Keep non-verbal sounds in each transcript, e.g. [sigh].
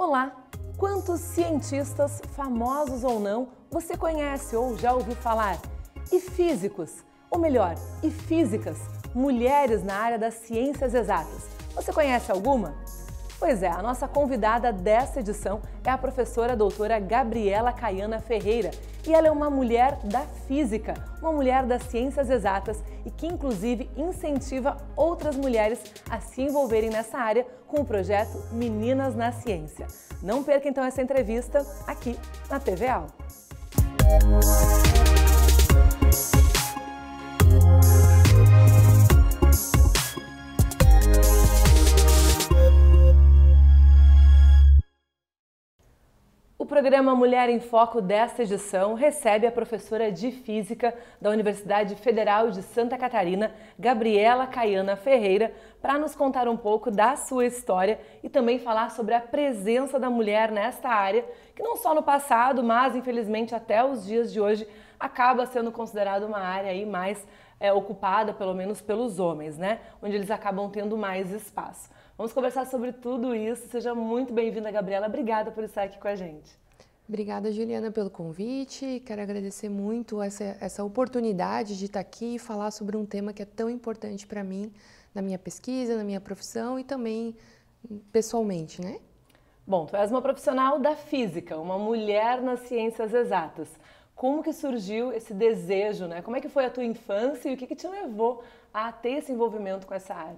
Olá! Quantos cientistas, famosos ou não, você conhece ou já ouviu falar? E físicos, ou melhor, e físicas, mulheres na área das ciências exatas. Você conhece alguma? Pois é, a nossa convidada dessa edição é a professora doutora Gabriela Caiana Ferreira, e ela é uma mulher da física, uma mulher das ciências exatas e que inclusive incentiva outras mulheres a se envolverem nessa área com o projeto Meninas na Ciência. Não perca então essa entrevista aqui na TV Al. programa Mulher em Foco desta edição recebe a professora de Física da Universidade Federal de Santa Catarina, Gabriela Caiana Ferreira, para nos contar um pouco da sua história e também falar sobre a presença da mulher nesta área, que não só no passado, mas infelizmente até os dias de hoje acaba sendo considerada uma área aí mais é, ocupada, pelo menos pelos homens, né? Onde eles acabam tendo mais espaço. Vamos conversar sobre tudo isso. Seja muito bem-vinda, Gabriela. Obrigada por estar aqui com a gente. Obrigada, Juliana, pelo convite. Quero agradecer muito essa, essa oportunidade de estar aqui e falar sobre um tema que é tão importante para mim, na minha pesquisa, na minha profissão e também pessoalmente, né? Bom, tu és uma profissional da física, uma mulher nas ciências exatas. Como que surgiu esse desejo, né? Como é que foi a tua infância e o que, que te levou a ter esse envolvimento com essa área?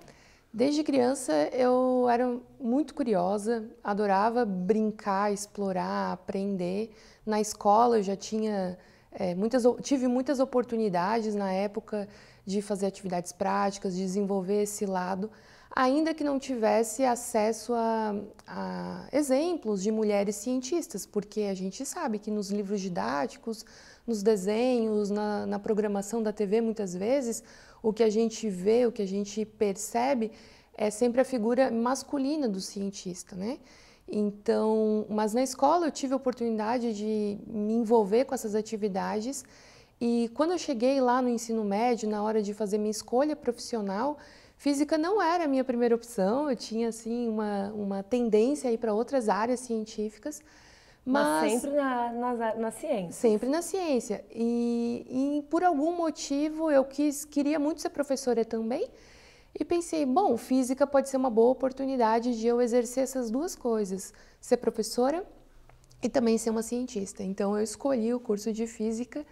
Desde criança eu era muito curiosa, adorava brincar, explorar, aprender. Na escola eu já tinha é, muitas, tive muitas oportunidades na época de fazer atividades práticas, de desenvolver esse lado, ainda que não tivesse acesso a, a, exemplos de mulheres cientistas, porque a gente sabe que nos livros didáticos, nos desenhos, na, na programação da TV, muitas vezes, o que a gente vê, o que a gente percebe é sempre a figura masculina do cientista, né? Então, mas na escola eu tive a oportunidade de me envolver com essas atividades e quando eu cheguei lá no ensino médio, na hora de fazer minha escolha profissional, física não era a minha primeira opção, eu tinha assim uma, uma tendência aí para outras áreas científicas, mas, mas sempre na, na, na, ciência. Sempre na ciência. E, e por algum motivo eu quis, queria muito ser professora também. E pensei, bom, física pode ser uma boa oportunidade de eu exercer essas duas coisas, ser professora e também ser uma cientista. Então eu escolhi o curso de física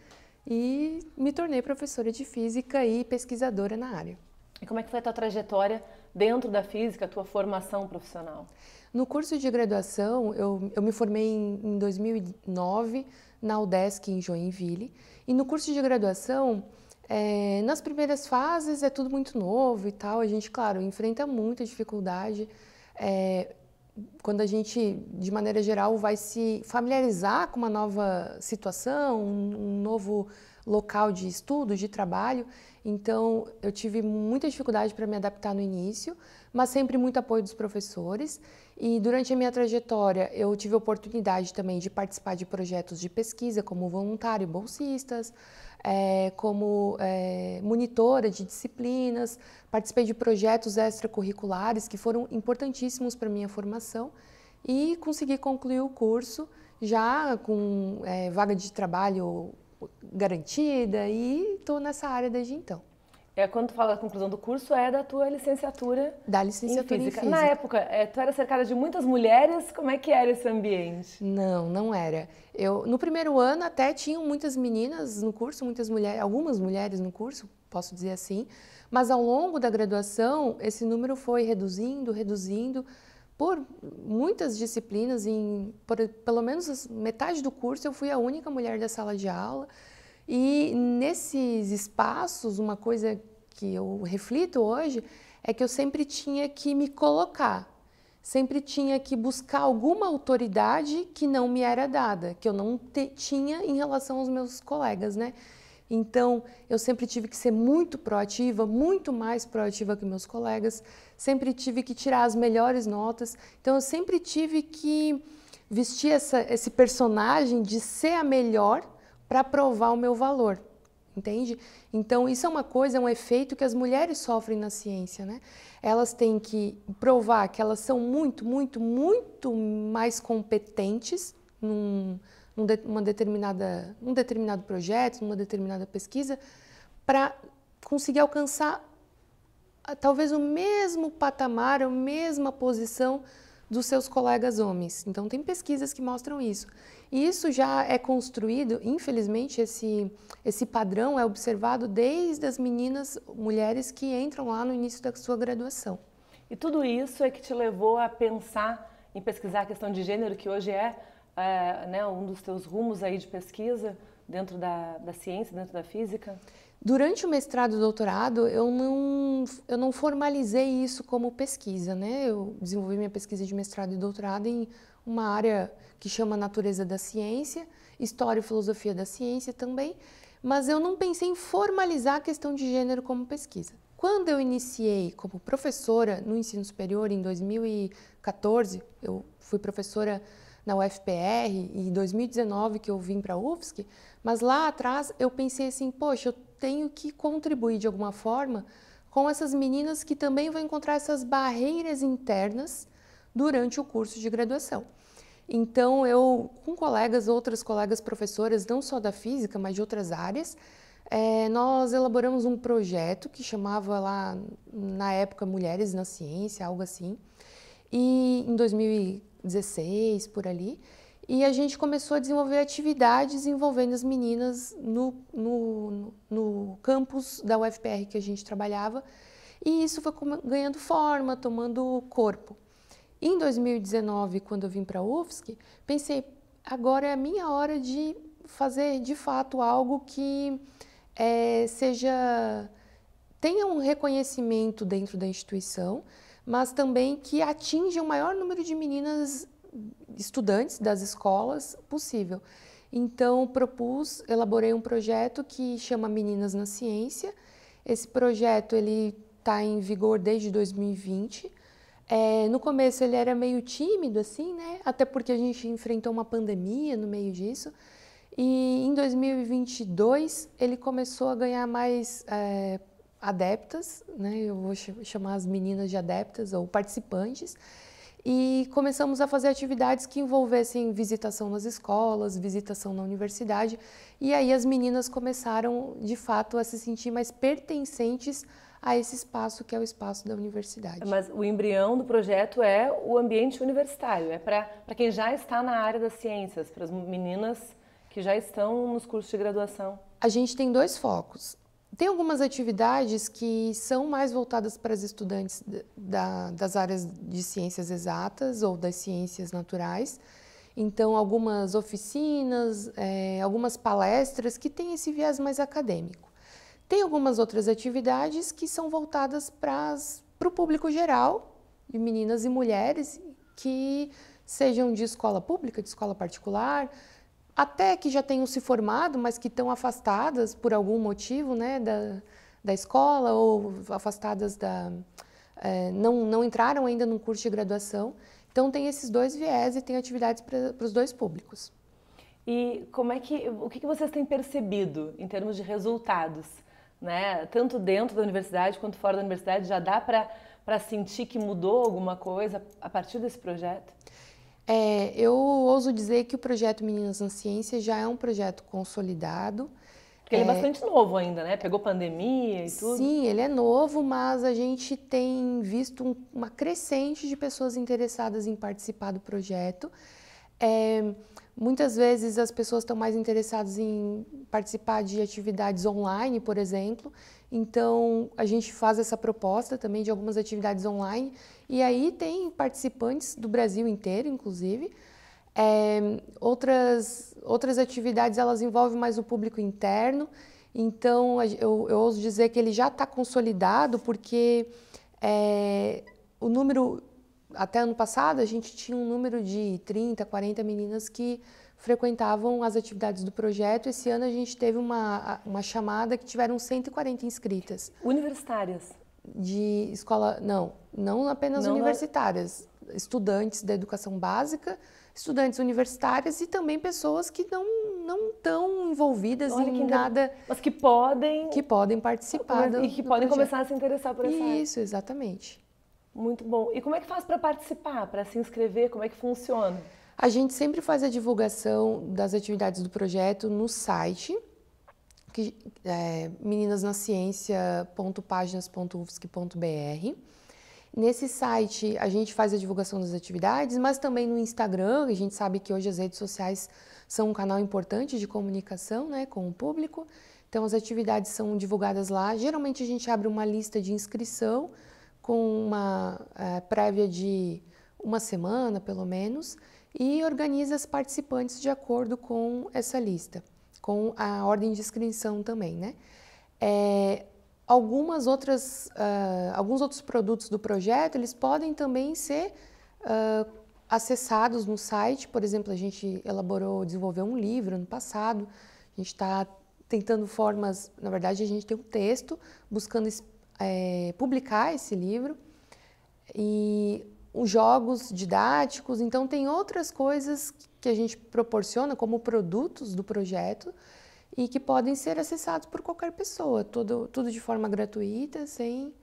e me tornei professora de física e pesquisadora na área. E como é que foi a tua trajetória dentro da física, a tua formação profissional? No curso de graduação, eu, eu me formei em, em 2009 na UDESC, em Joinville. E no curso de graduação, é, nas primeiras fases é tudo muito novo e tal. A gente, claro, enfrenta muita dificuldade. É, quando a gente, de maneira geral, vai se familiarizar com uma nova situação, um, um novo local de estudo, de trabalho. Então, eu tive muita dificuldade para me adaptar no início, mas sempre muito apoio dos professores. E durante a minha trajetória, eu tive oportunidade também de participar de projetos de pesquisa, como voluntário, bolsistas, é, como é, monitora de disciplinas, participei de projetos extracurriculares que foram importantíssimos para minha formação e consegui concluir o curso já com é, vaga de trabalho garantida e estou nessa área desde então. É, quando tu fala da conclusão do curso, é da tua licenciatura. Da licenciatura em física. Em física. Na época, é, tu era cercada de muitas mulheres, como é que era esse ambiente? Não, não era. Eu, no primeiro ano até tinham muitas meninas no curso, muitas mulheres, algumas mulheres no curso, posso dizer assim, mas ao longo da graduação esse número foi reduzindo, reduzindo por muitas disciplinas, em por, pelo menos metade do curso eu fui a única mulher da sala de aula. E nesses espaços, uma coisa que eu reflito hoje é que eu sempre tinha que me colocar, sempre tinha que buscar alguma autoridade que não me era dada, que eu não te, tinha em relação aos meus colegas, né? Então, eu sempre tive que ser muito proativa, muito mais proativa que meus colegas, sempre tive que tirar as melhores notas. Então, eu sempre tive que vestir essa, esse personagem de ser a melhor para provar o meu valor, entende? Então, isso é uma coisa, é um efeito que as mulheres sofrem na ciência, né? Elas têm que provar que elas são muito, muito, muito mais competentes num num uma determinada, um determinado projeto, uma determinada pesquisa, para conseguir alcançar ah, talvez o mesmo patamar, a mesma posição dos seus colegas homens. Então, tem pesquisas que mostram isso. E isso já é construído, infelizmente, esse, esse padrão é observado desde as meninas, mulheres que entram lá no início da sua graduação. E tudo isso é que te levou a pensar em pesquisar a questão de gênero, que hoje é é, né, um dos teus rumos aí de pesquisa dentro da, da ciência, dentro da física? Durante o mestrado e doutorado, eu não, eu não formalizei isso como pesquisa, né? Eu desenvolvi minha pesquisa de mestrado e doutorado em uma área que chama Natureza da Ciência, História e Filosofia da Ciência também, mas eu não pensei em formalizar a questão de gênero como pesquisa. Quando eu iniciei como professora no ensino superior, em 2014, eu fui professora na UFPR e 2019 que eu vim para a UFSC, mas lá atrás eu pensei assim, poxa, eu tenho que contribuir de alguma forma com essas meninas que também vão encontrar essas barreiras internas durante o curso de graduação. Então eu, com colegas, outras colegas professoras, não só da física, mas de outras áreas, é, nós elaboramos um projeto que chamava lá, na época, Mulheres na Ciência, algo assim. E em 2014, 16, por ali. E a gente começou a desenvolver atividades envolvendo as meninas no, no, no campus da UFPR que a gente trabalhava. E isso foi ganhando forma, tomando corpo. Em 2019, quando eu vim para a UFSC, pensei, agora é a minha hora de fazer de fato algo que é, seja tenha um reconhecimento dentro da instituição, mas também que atinja o maior número de meninas estudantes das escolas possível. Então, propus, elaborei um projeto que chama Meninas na Ciência. Esse projeto ele está em vigor desde 2020. É, no começo ele era meio tímido, assim, né? Até porque a gente enfrentou uma pandemia no meio disso. E em 2022 ele começou a ganhar mais é, adeptas, né? Eu vou chamar as meninas de adeptas ou participantes. E começamos a fazer atividades que envolvessem visitação nas escolas, visitação na universidade. E aí as meninas começaram, de fato, a se sentir mais pertencentes a esse espaço que é o espaço da universidade. Mas o embrião do projeto é o ambiente universitário, é para quem já está na área das ciências, para as meninas que já estão nos cursos de graduação. A gente tem dois focos. Tem algumas atividades que são mais voltadas para as estudantes da, das áreas de ciências exatas ou das ciências naturais. Então, algumas oficinas, é, algumas palestras que têm esse viés mais acadêmico. Tem algumas outras atividades que são voltadas para, as, para o público geral, de meninas e mulheres, que sejam de escola pública, de escola particular, até que já tenham se formado, mas que estão afastadas por algum motivo né, da, da escola ou afastadas da. É, não, não entraram ainda num curso de graduação. Então, tem esses dois viés e tem atividades para os dois públicos. E como é que, o que, vocês têm percebido em termos de resultados? Né? Tanto dentro da universidade quanto fora da universidade, já dá para sentir que mudou alguma coisa a partir desse projeto? É, eu ouso dizer que o projeto Meninas na Ciência já é um projeto consolidado. Porque é, ele é bastante novo ainda, né? Pegou pandemia e tudo. Sim, ele é novo, mas a gente tem visto um, uma crescente de pessoas interessadas em participar do projeto. É, muitas vezes as pessoas estão mais interessadas em participar de atividades online, por exemplo. Então, a gente faz essa proposta também de algumas atividades online. E aí tem participantes do Brasil inteiro, inclusive. É, outras, outras atividades, elas envolvem mais o público interno. Então, eu, eu ouso dizer que ele já está consolidado, porque é, o número até ano passado, a gente tinha um número de 30, 40 meninas que frequentavam as atividades do projeto. Esse ano a gente teve uma, uma chamada que tiveram 140 inscritas. Universitárias? De escola, não, não apenas não é- universitárias. Na... Estudantes da educação básica, estudantes universitárias e também pessoas que não não tão envolvidas Olha, em nada, mas que podem que podem participar e que podem projeto. começar a se interessar por essa isso área. exatamente muito bom. E como é que faz para participar, para se inscrever? Como é que funciona? A gente sempre faz a divulgação das atividades do projeto no site, que é Nesse site a gente faz a divulgação das atividades, mas também no Instagram, a gente sabe que hoje as redes sociais são um canal importante de comunicação né, com o público. Então as atividades são divulgadas lá. Geralmente a gente abre uma lista de inscrição com uma é, prévia de uma semana, pelo menos, e organiza as participantes de acordo com essa lista, com a ordem de inscrição também, né? É, algumas outras, uh, alguns outros produtos do projeto, eles podem também ser uh, acessados no site. Por exemplo, a gente elaborou, desenvolveu um livro ano passado. A gente está tentando formas, na verdade, a gente tem um texto buscando é, publicar esse livro e os jogos didáticos, então tem outras coisas que a gente proporciona como produtos do projeto e que podem ser acessados por qualquer pessoa, tudo, tudo de forma gratuita, sem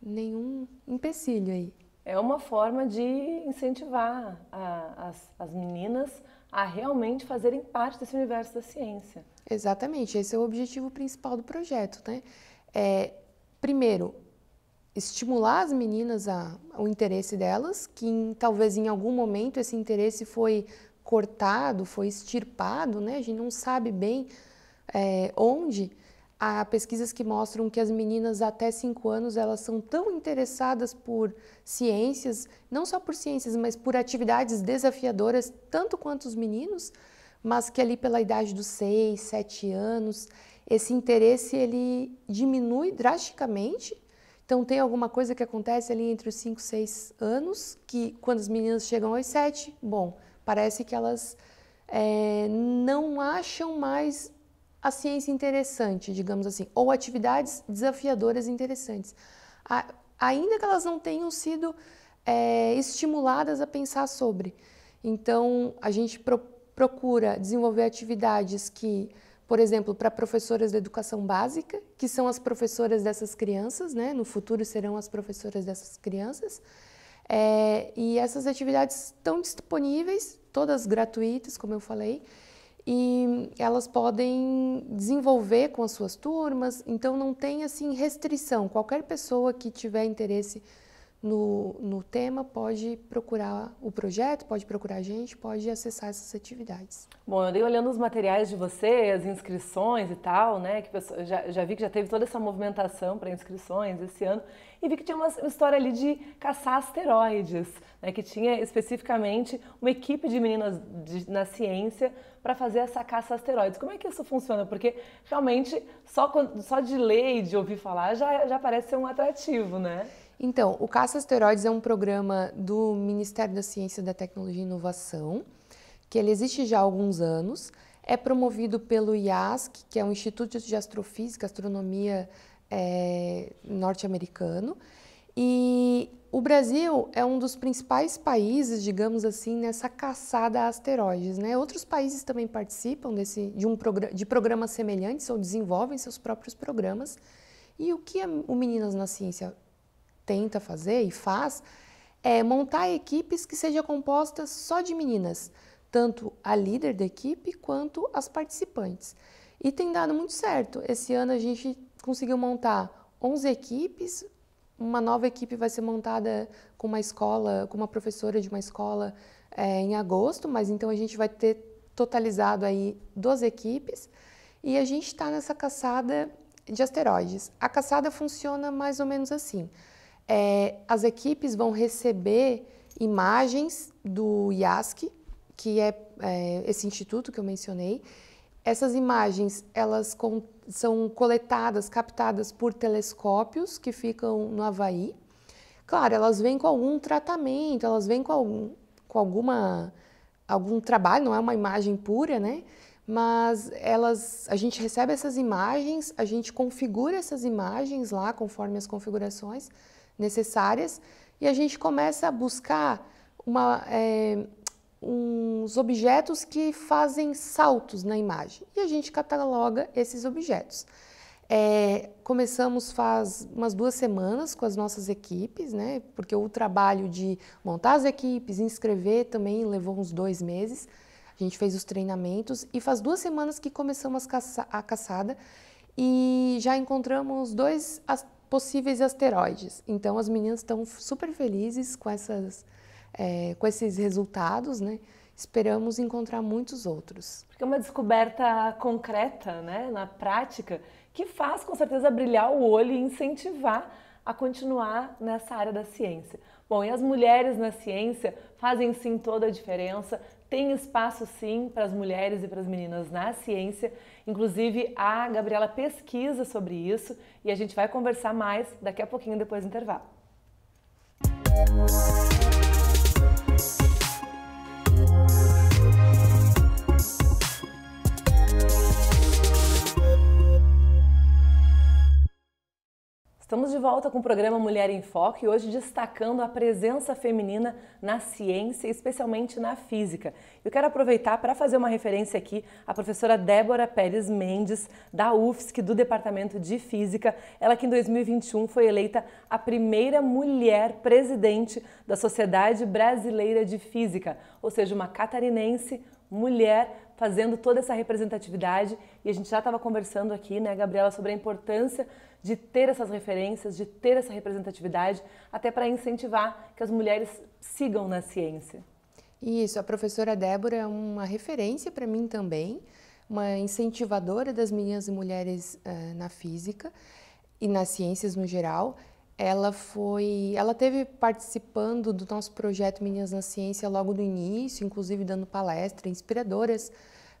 nenhum empecilho aí. É uma forma de incentivar a, as, as meninas a realmente fazerem parte desse universo da ciência. Exatamente, esse é o objetivo principal do projeto, né? É primeiro, estimular as meninas a, o interesse delas, que em, talvez em algum momento esse interesse foi cortado, foi extirpado, né? A gente não sabe bem é, onde. Há pesquisas que mostram que as meninas até 5 anos elas são tão interessadas por ciências, não só por ciências, mas por atividades desafiadoras, tanto quanto os meninos, mas que ali pela idade dos 6, 7 anos esse interesse ele diminui drasticamente. Então tem alguma coisa que acontece ali entre os 5 e 6 anos, que quando as meninas chegam aos 7, bom, parece que elas é, não acham mais a ciência interessante, digamos assim, ou atividades desafiadoras interessantes. A, ainda que elas não tenham sido é, estimuladas a pensar sobre. Então, a gente pro, procura desenvolver atividades que por exemplo, para professoras de educação básica, que são as professoras dessas crianças, né? no futuro serão as professoras dessas crianças. É, e essas atividades estão disponíveis, todas gratuitas, como eu falei, e elas podem desenvolver com as suas turmas, então não tem assim restrição. Qualquer pessoa que tiver interesse no, no tema pode procurar o projeto, pode procurar a gente, pode acessar essas atividades. Bom, eu dei olhando os materiais de você, as inscrições e tal, né? Que já, já vi que já teve toda essa movimentação para inscrições esse ano e vi que tinha uma história ali de caçar asteroides, né, que tinha especificamente uma equipe de meninas de, na ciência para fazer essa caça a asteroides. Como é que isso funciona? Porque realmente só, só de ler e de ouvir falar já, já parece ser um atrativo, né? Então, o Caça Asteroides é um programa do Ministério da Ciência, da Tecnologia e Inovação, que ele existe já há alguns anos, é promovido pelo IASC, que é o Instituto de Astrofísica e Astronomia é, norte-americano, e o Brasil é um dos principais países, digamos assim, nessa caçada a asteroides. Né? Outros países também participam desse, de, um programa, de programas semelhantes ou desenvolvem seus próprios programas. E o que o Meninas na Ciência tenta fazer e faz é montar equipes que sejam compostas só de meninas, tanto a líder da equipe quanto as participantes. E tem dado muito certo. Esse ano a gente conseguiu montar 11 equipes. Uma nova equipe vai ser montada com uma escola, com uma professora de uma escola é, em agosto, mas então a gente vai ter totalizado aí 12 equipes. E a gente está nessa caçada de asteroides. A caçada funciona mais ou menos assim é, as equipes vão receber imagens do IASC, que é, é esse instituto que eu mencionei. Essas imagens elas com, são coletadas, captadas por telescópios que ficam no Havaí. Claro, elas vêm com algum tratamento, elas vêm com algum, com alguma algum trabalho, não é uma imagem pura, né? Mas elas, a gente recebe essas imagens, a gente configura essas imagens lá conforme as configurações necessárias e a gente começa a buscar uma, é, uns objetos que fazem saltos na imagem e a gente cataloga esses objetos. É, começamos faz umas duas semanas com as nossas equipes, né? Porque o trabalho de montar as equipes, inscrever também levou uns dois meses. A gente fez os treinamentos e faz duas semanas que começamos a, caça a caçada e já encontramos dois possíveis asteroides. Então as meninas estão super felizes com, essas, é, com esses resultados, né? Esperamos encontrar muitos outros. Porque é uma descoberta concreta, né, na prática, que faz com certeza brilhar o olho e incentivar a continuar nessa área da ciência. Bom, e as mulheres na ciência fazem sim toda a diferença, tem espaço sim para as mulheres e para as meninas na ciência. Inclusive, a Gabriela pesquisa sobre isso e a gente vai conversar mais daqui a pouquinho depois do intervalo. Música Estamos de volta com o programa Mulher em Foco e hoje destacando a presença feminina na ciência, especialmente na física. Eu quero aproveitar para fazer uma referência aqui à professora Débora Pérez Mendes, da UFSC, do Departamento de Física. Ela que em 2021 foi eleita a primeira mulher presidente da Sociedade Brasileira de Física, ou seja, uma catarinense mulher fazendo toda essa representatividade. E a gente já estava conversando aqui, né, Gabriela, sobre a importância de ter essas referências, de ter essa representatividade, até para incentivar que as mulheres sigam na ciência. Isso, a professora Débora é uma referência para mim também, uma incentivadora das meninas e mulheres uh, na física e nas ciências no geral. Ela foi, ela teve participando do nosso projeto Meninas na Ciência logo do início, inclusive dando palestras inspiradoras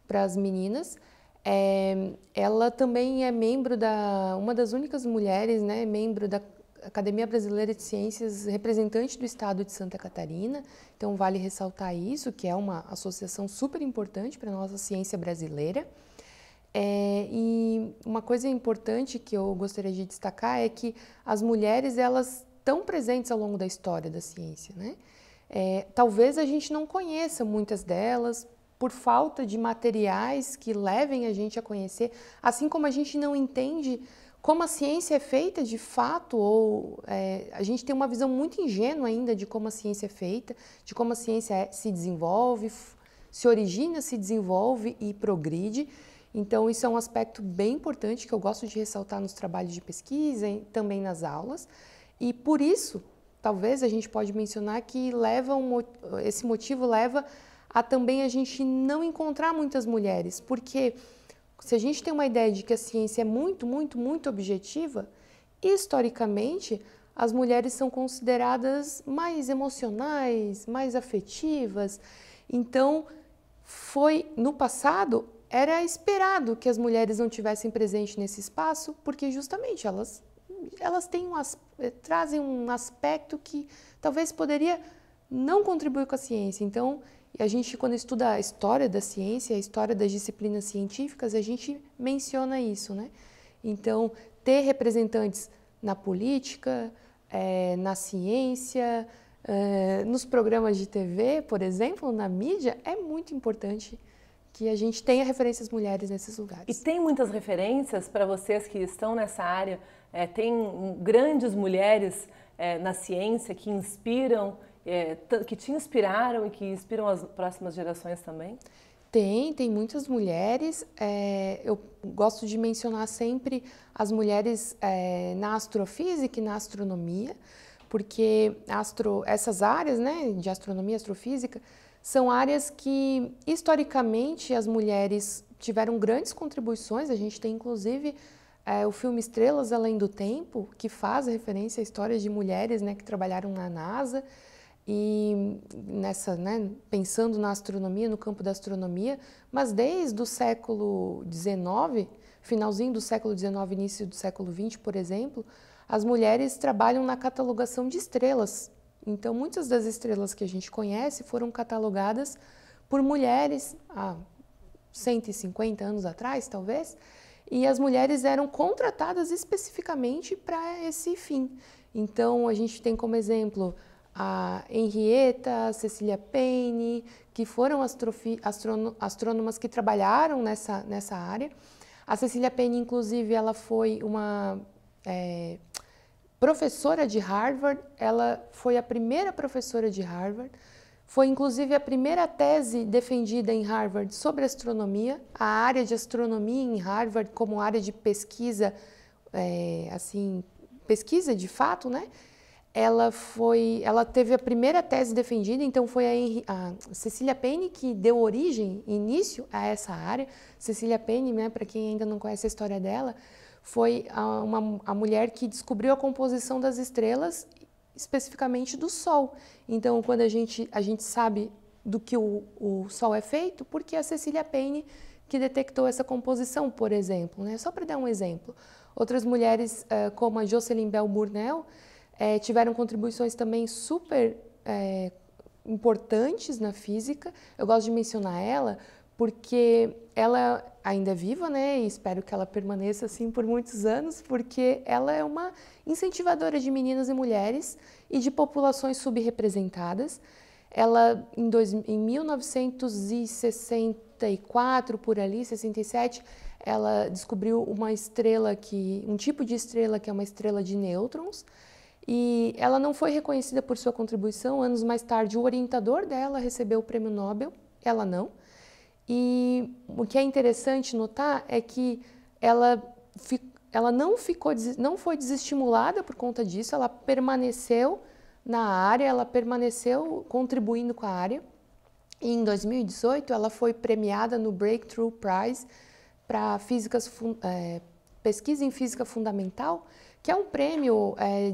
para as meninas. É, ela também é membro da, uma das únicas mulheres, né, membro da Academia Brasileira de Ciências, representante do Estado de Santa Catarina. Então vale ressaltar isso, que é uma associação super importante para a nossa ciência brasileira. É, e uma coisa importante que eu gostaria de destacar é que as mulheres elas estão presentes ao longo da história da ciência, né? É, talvez a gente não conheça muitas delas por falta de materiais que levem a gente a conhecer, assim como a gente não entende como a ciência é feita de fato, ou é, a gente tem uma visão muito ingênua ainda de como a ciência é feita, de como a ciência é, se desenvolve, se origina, se desenvolve e progride. Então, isso é um aspecto bem importante que eu gosto de ressaltar nos trabalhos de pesquisa e também nas aulas. E por isso, talvez a gente pode mencionar que leva um, esse motivo leva a também a gente não encontrar muitas mulheres, porque se a gente tem uma ideia de que a ciência é muito, muito, muito objetiva, historicamente as mulheres são consideradas mais emocionais, mais afetivas. Então, foi no passado era esperado que as mulheres não tivessem presente nesse espaço, porque justamente elas elas têm um, eh, trazem um aspecto que talvez poderia não contribuir com a ciência. Então, e a gente, quando estuda a história da ciência, a história das disciplinas científicas, a gente menciona isso, né? Então, ter representantes na política, é, na ciência, é, nos programas de TV, por exemplo, na mídia, é muito importante que a gente tenha referências mulheres nesses lugares. E tem muitas referências para vocês que estão nessa área, é, tem hum, grandes mulheres na ciência que inspiram é, que te inspiraram e que inspiram as próximas gerações também? Tem, tem muitas mulheres. É, eu gosto de mencionar sempre as mulheres é, na astrofísica e na astronomia, porque astro, essas áreas né, de astronomia e astrofísica são áreas que, historicamente, as mulheres tiveram grandes contribuições. A gente tem, inclusive, é, o filme Estrelas Além do Tempo, que faz referência à histórias de mulheres né, que trabalharam na NASA e nessa, né, pensando na astronomia, no campo da astronomia, mas desde o século XIX, finalzinho do século XIX, início do século XX, por exemplo, as mulheres trabalham na catalogação de estrelas. Então, muitas das estrelas que a gente conhece foram catalogadas por mulheres há 150 anos atrás, talvez, e as mulheres eram contratadas especificamente para esse fim. Então, a gente tem como exemplo a Henrietta, a Cecília Payne, que foram astrônomas que trabalharam nessa, nessa área. A Cecília Payne, inclusive, ela foi uma é, professora de Harvard, ela foi a primeira professora de Harvard, foi inclusive a primeira tese defendida em Harvard sobre astronomia, a área de astronomia em Harvard como área de pesquisa, é, assim, pesquisa de fato, né? ela foi, ela teve a primeira tese defendida, então foi a, Henri, a Cecília Payne que deu origem, início a essa área. Cecília Payne, né, para quem ainda não conhece a história dela, foi a, uma, a mulher que descobriu a composição das estrelas, especificamente do Sol. Então, quando a gente, a gente sabe do que o, o Sol é feito, porque a Cecília Payne que detectou essa composição, por exemplo, né? Só para dar um exemplo. Outras mulheres, eh, como a Jocelyn Bell Burnell, é, tiveram contribuições também super é, importantes na física. Eu gosto de mencionar ela porque ela ainda é viva, né? E espero que ela permaneça assim por muitos anos, porque ela é uma incentivadora de meninas e mulheres e de populações subrepresentadas. Ela, em, dois, em 1964, por ali, 67, ela descobriu uma estrela que, um tipo de estrela que é uma estrela de nêutrons. E ela não foi reconhecida por sua contribuição. Anos mais tarde, o orientador dela recebeu o prêmio Nobel, ela não. E o que é interessante notar é que ela, ela não, ficou, não foi desestimulada por conta disso, ela permaneceu na área, ela permaneceu contribuindo com a área. E em 2018, ela foi premiada no Breakthrough Prize para é, eh, pesquisa em física fundamental, que é um prêmio é,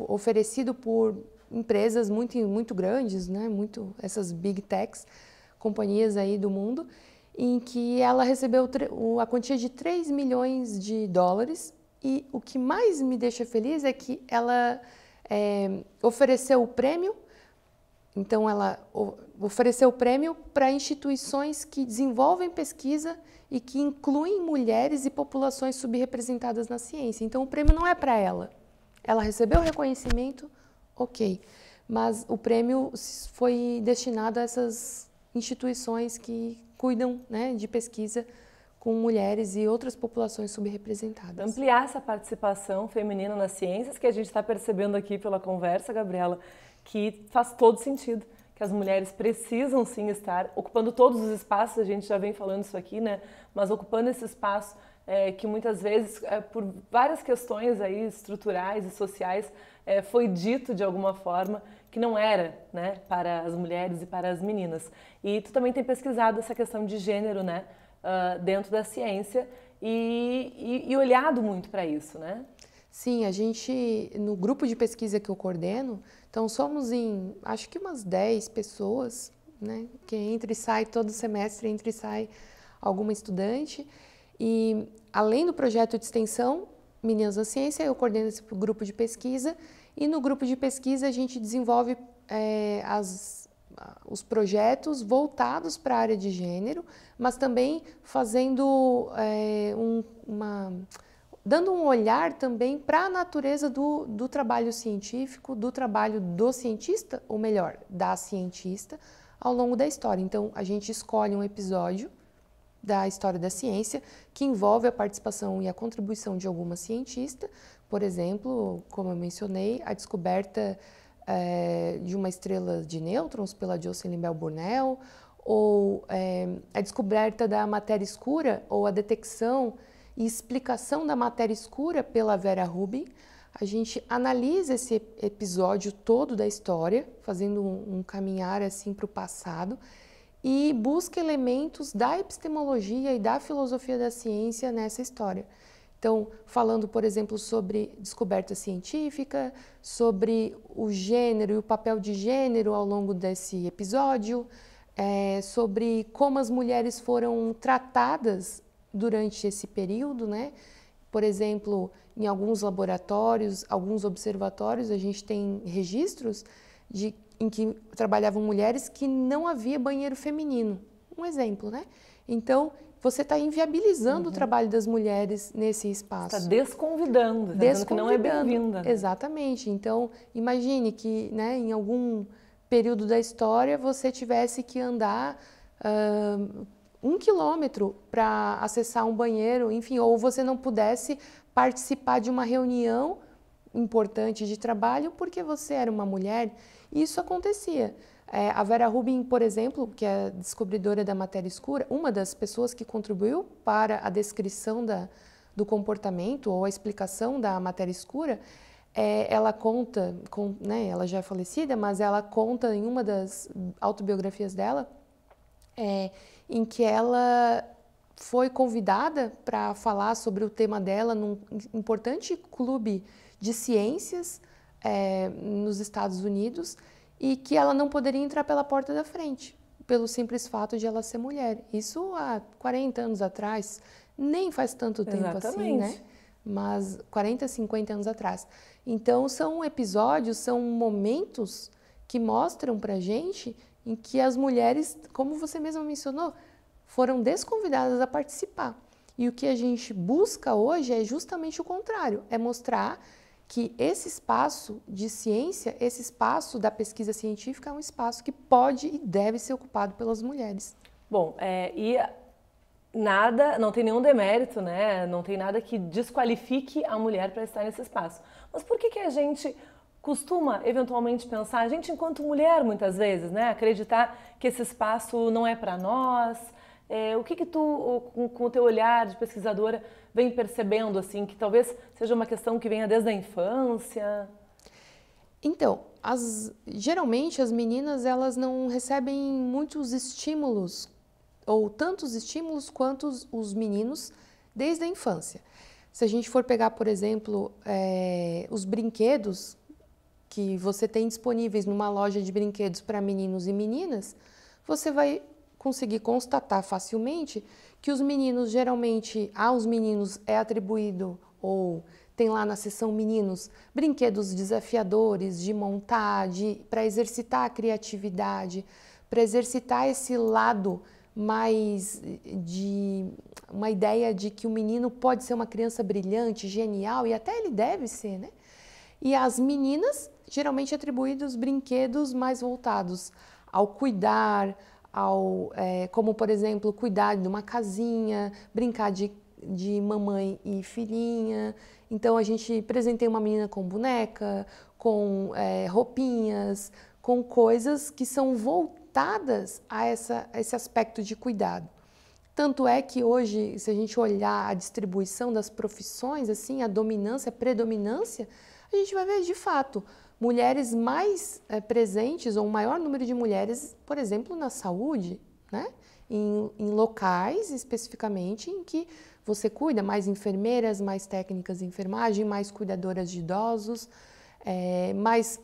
oferecido por empresas muito, muito grandes, né? muito, essas big techs, companhias aí do mundo, em que ela recebeu a quantia de 3 milhões de dólares. E o que mais me deixa feliz é que ela é, ofereceu o prêmio, então ela ofereceu o prêmio para instituições que desenvolvem pesquisa e que incluem mulheres e populações subrepresentadas na ciência. Então o prêmio não é para ela, ela recebeu o reconhecimento, ok, mas o prêmio foi destinado a essas instituições que cuidam né, de pesquisa com mulheres e outras populações subrepresentadas. Ampliar essa participação feminina nas ciências, que a gente está percebendo aqui pela conversa, Gabriela, que faz todo sentido, que as mulheres precisam sim estar ocupando todos os espaços, a gente já vem falando isso aqui, né? Mas ocupando esse espaço é, que muitas vezes, é, por várias questões aí estruturais e sociais, é, foi dito de alguma forma que não era né, para as mulheres e para as meninas. E tu também tem pesquisado essa questão de gênero né, uh, dentro da ciência e, e, e olhado muito para isso, né? Sim, a gente, no grupo de pesquisa que eu coordeno, então somos em, acho que umas 10 pessoas, né? Que entra e sai todo semestre, entra e sai alguma estudante. E além do projeto de extensão Meninas na Ciência, eu coordeno esse grupo de pesquisa e no grupo de pesquisa a gente desenvolve é, as, os projetos voltados para a área de gênero, mas também fazendo é, um, uma dando um olhar também para a natureza do, do trabalho científico, do trabalho do cientista, ou melhor, da cientista, ao longo da história. Então, a gente escolhe um episódio da história da ciência, que envolve a participação e a contribuição de alguma cientista, por exemplo, como eu mencionei, a descoberta é, de uma estrela de nêutrons pela Jocelyn Bell Burnell, ou é, a descoberta da matéria escura, ou a detecção e explicação da matéria escura pela Vera Rubin. A gente analisa esse episódio todo da história, fazendo um, um caminhar assim para o passado e busca elementos da epistemologia e da filosofia da ciência nessa história. Então, falando, por exemplo, sobre descoberta científica, sobre o gênero e o papel de gênero ao longo desse episódio, é, sobre como as mulheres foram tratadas durante esse período, né? Por exemplo, em alguns laboratórios, alguns observatórios, a gente tem registros de em que trabalhavam mulheres que não havia banheiro feminino. Um exemplo, né? Então, você está inviabilizando uhum. o trabalho das mulheres nesse espaço. Está desconvidando, tá desconvidando. que não é bem-vinda. Né? Exatamente. Então, imagine que né, em algum período da história você tivesse que andar uh, um quilômetro para acessar um banheiro, enfim, ou você não pudesse participar de uma reunião importante de trabalho porque você era uma mulher. E isso acontecia. É, a Vera Rubin, por exemplo, que é descobridora da matéria escura, uma das pessoas que contribuiu para a descrição da, do comportamento ou a explicação da matéria escura, é, ela conta, com, né, ela já é falecida, mas ela conta em uma das autobiografias dela, é, em que ela foi convidada para falar sobre o tema dela num importante clube de ciências é, nos Estados Unidos e que ela não poderia entrar pela porta da frente, pelo simples fato de ela ser mulher. Isso há 40 anos atrás, nem faz tanto tempo Exatamente. assim, né? Mas 40, 50 anos atrás. Então, são episódios, são momentos que mostram pra gente em que as mulheres, como você mesma mencionou, foram desconvidadas a participar. E o que a gente busca hoje é justamente o contrário, é mostrar que esse espaço de ciência, esse espaço da pesquisa científica é um espaço que pode e deve ser ocupado pelas mulheres. Bom, é, e nada, não tem nenhum demérito, né? Não tem nada que desqualifique a mulher para estar nesse espaço. Mas por que, que a gente costuma eventualmente pensar, a gente enquanto mulher muitas vezes, né, acreditar que esse espaço não é para nós, é, o que, que tu, com, com o teu olhar de pesquisadora, vem percebendo assim que talvez seja uma questão que venha desde a infância? Então, as, geralmente as meninas elas não recebem muitos estímulos ou tantos estímulos quanto os, os meninos desde a infância. Se a gente for pegar, por exemplo, é, os brinquedos que você tem disponíveis numa loja de brinquedos para meninos e meninas, você vai consegui constatar facilmente que os meninos, geralmente, aos meninos é atribuído ou tem lá na sessão meninos brinquedos desafiadores de montar, de, para exercitar a criatividade, para exercitar esse lado mais de uma ideia de que o menino pode ser uma criança brilhante, genial e até ele deve ser, né? E as meninas geralmente atribuídos brinquedos mais voltados ao cuidar, ao, é, como por exemplo, cuidar de uma casinha, brincar de, de mamãe e filhinha. Então a gente presenteia uma menina com boneca, com é, roupinhas, com coisas que são voltadas a, essa, a esse aspecto de cuidado. Tanto é que hoje, se a gente olhar a distribuição das profissões, assim, a dominância, a predominância, a gente vai ver de fato mulheres mais é, presentes, ou um maior número de mulheres, por exemplo, na saúde, né? Em, em, locais especificamente em que você cuida mais enfermeiras, mais técnicas de enfermagem, mais cuidadoras de idosos, é, mais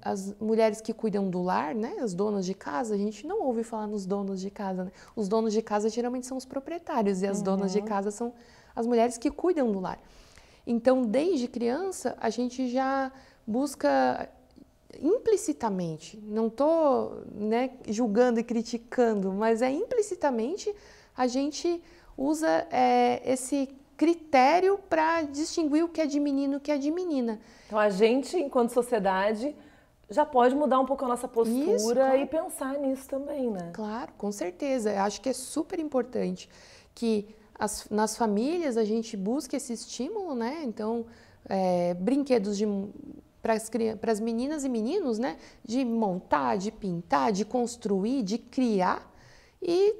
as mulheres que cuidam do lar, né? As donas de casa, a gente não ouve falar nos donos de casa. Né? Os donos de casa geralmente são os proprietários e as uhum. donas de casa são as mulheres que cuidam do lar. Então, desde criança, a gente já busca implicitamente, não estou né, julgando e criticando, mas é implicitamente a gente usa é, esse critério para distinguir o que é de menino e o que é de menina. Então a gente, enquanto sociedade, já pode mudar um pouco a nossa postura Isso, claro. e pensar nisso também, né? Claro, com certeza. Eu acho que é super importante que as, nas famílias a gente busque esse estímulo, né? Então, é, brinquedos de para as meninas e meninos, né? De montar, de pintar, de construir, de criar e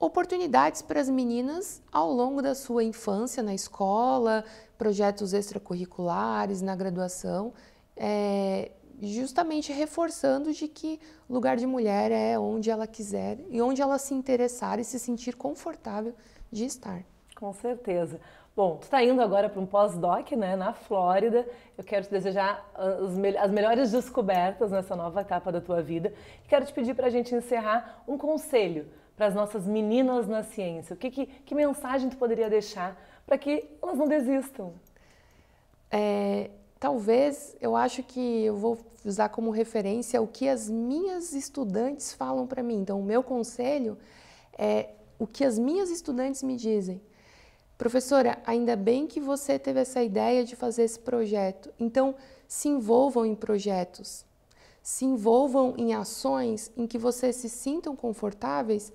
oportunidades para as meninas ao longo da sua infância na escola, projetos extracurriculares, na graduação, é, justamente reforçando de que o lugar de mulher é onde ela quiser e onde ela se interessar e se sentir confortável de estar. Com certeza. Bom, tu está indo agora para um pós-doc né, na Flórida. Eu quero te desejar ah, as, melhores descobertas nessa nova etapa da tua vida. quero te pedir para a gente encerrar um conselho para as nossas meninas na ciência. O que, que, que mensagem tu poderia deixar para que elas não desistam? É, talvez eu acho que eu vou usar como referência o que as minhas estudantes falam para mim. Então, o meu conselho é o que as minhas estudantes me dizem. Professora, ainda bem que você teve essa ideia de fazer esse projeto. Então, se envolvam em projetos. Se envolvam em ações em que vocês se sintam confortáveis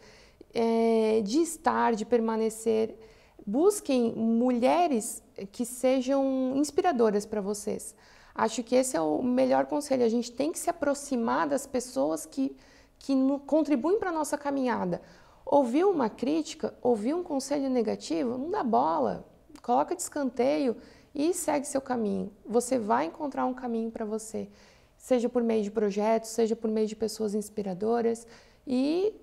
é, de estar, de permanecer. Busquem mulheres que sejam inspiradoras para vocês. Acho que esse é o melhor conselho. A gente tem que se aproximar das pessoas que, que no, contribuem para a nossa caminhada. Ouviu uma crítica, ouviu um conselho negativo, não dá bola, coloca de escanteio e segue seu caminho. Você vai encontrar um caminho para você, seja por meio de projetos, seja por meio de pessoas inspiradoras e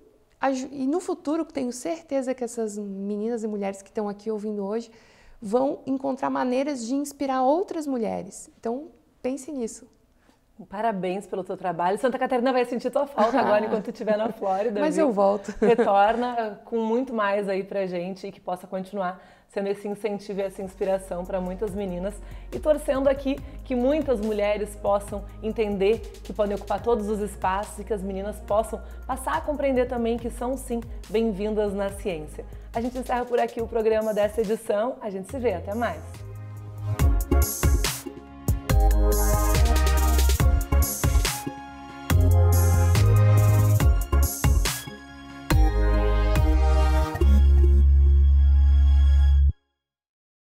e no futuro, tenho certeza que essas meninas e mulheres que estão aqui ouvindo hoje vão encontrar maneiras de inspirar outras mulheres. Então, pense nisso. Parabéns pelo seu trabalho. Santa Catarina vai sentir tua falta agora [laughs] enquanto estiver na Flórida. Mas viu? eu volto. [laughs] Retorna com muito mais aí pra gente e que possa continuar sendo esse incentivo e essa inspiração para muitas meninas e torcendo aqui que muitas mulheres possam entender que podem ocupar todos os espaços e que as meninas possam passar a compreender também que são sim bem-vindas na ciência. A gente encerra por aqui o programa dessa edição. A gente se vê, até mais.